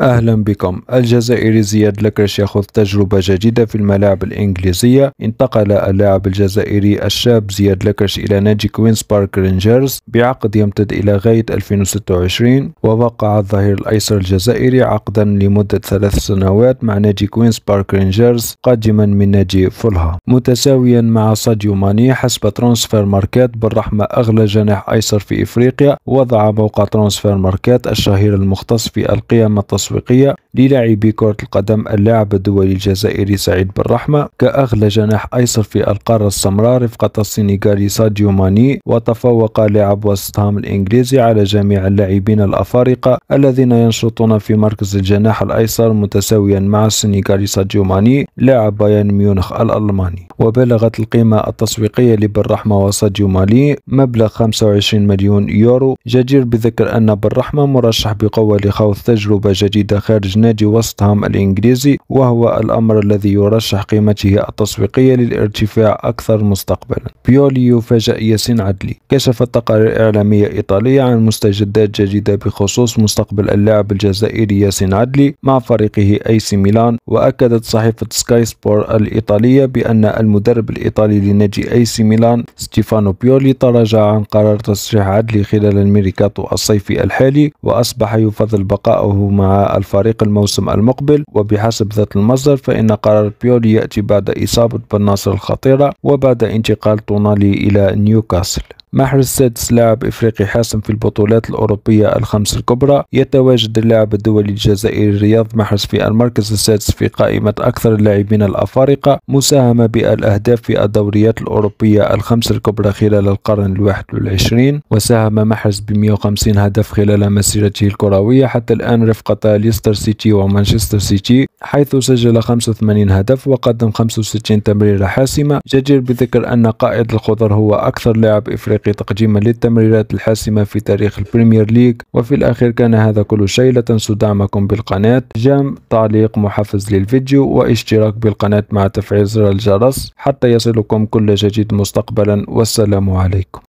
أهلا بكم الجزائري زياد لكرش يخوض تجربة جديدة في الملاعب الإنجليزية انتقل اللاعب الجزائري الشاب زياد لكرش إلى نادي كوينز بارك رينجرز بعقد يمتد إلى غاية 2026 ووقع الظهير الأيسر الجزائري عقدا لمدة ثلاث سنوات مع نادي كوينز بارك رينجرز قادما من نادي فولها متساويا مع ساديو ماني حسب ترانسفير ماركات بالرحمة أغلى جناح أيسر في إفريقيا وضع موقع ترانسفير ماركات الشهير المختص في القيم التصويرية التسويقية للاعبي كرة القدم اللاعب الدولي الجزائري سعيد بالرحمة كأغلى جناح أيسر في القارة السمراء رفقة السنغالي ساديو ماني وتفوق لاعب وست هام الإنجليزي على جميع اللاعبين الأفارقة الذين ينشطون في مركز الجناح الأيسر متساويا مع السنغالي ساديو ماني لاعب بايرن ميونخ الألماني وبلغت القيمة التسويقية لبالرحمة وساديو مالي مبلغ 25 مليون يورو جدير بذكر أن بالرحمة مرشح بقوة لخوض تجربة جديدة خارج نادي وسطهام الإنجليزي وهو الأمر الذي يرشح قيمته التسويقية للارتفاع أكثر مستقبلا بيولي يفاجئ ياسين عدلي كشفت تقارير إعلامية إيطالية عن مستجدات جديدة بخصوص مستقبل اللاعب الجزائري ياسين عدلي مع فريقه أي سي ميلان وأكدت صحيفة سكاي سبور الإيطالية بأن المدرب الإيطالي لنادي أي سي ميلان ستيفانو بيولي تراجع عن قرار تصريح عدلي خلال الميريكاتو الصيفي الحالي وأصبح يفضل بقائه مع الفريق الموسم المقبل وبحسب ذات المصدر فإن قرار بيولي يأتي بعد إصابة بالناصر الخطيرة وبعد انتقال تونالي إلى نيوكاسل محرز السادس لاعب إفريقي حاسم في البطولات الأوروبية الخمس الكبرى يتواجد اللاعب الدولي الجزائري رياض محرز في المركز السادس في قائمة أكثر اللاعبين الأفارقة مساهمة بالأهداف في الدوريات الأوروبية الخمس الكبرى خلال القرن الواحد والعشرين وساهم محرز ب 150 هدف خلال مسيرته الكروية حتى الآن رفقة ليستر سيتي ومانشستر سيتي حيث سجل 85 هدف وقدم 65 تمريرة حاسمة جدير بذكر أن قائد الخضر هو أكثر لاعب إفريقي الفريق تقديما للتمريرات الحاسمة في تاريخ البريمير ليج وفي الأخير كان هذا كل شيء لا تنسوا دعمكم بالقناة جام تعليق محفز للفيديو واشتراك بالقناة مع تفعيل زر الجرس حتى يصلكم كل جديد مستقبلا والسلام عليكم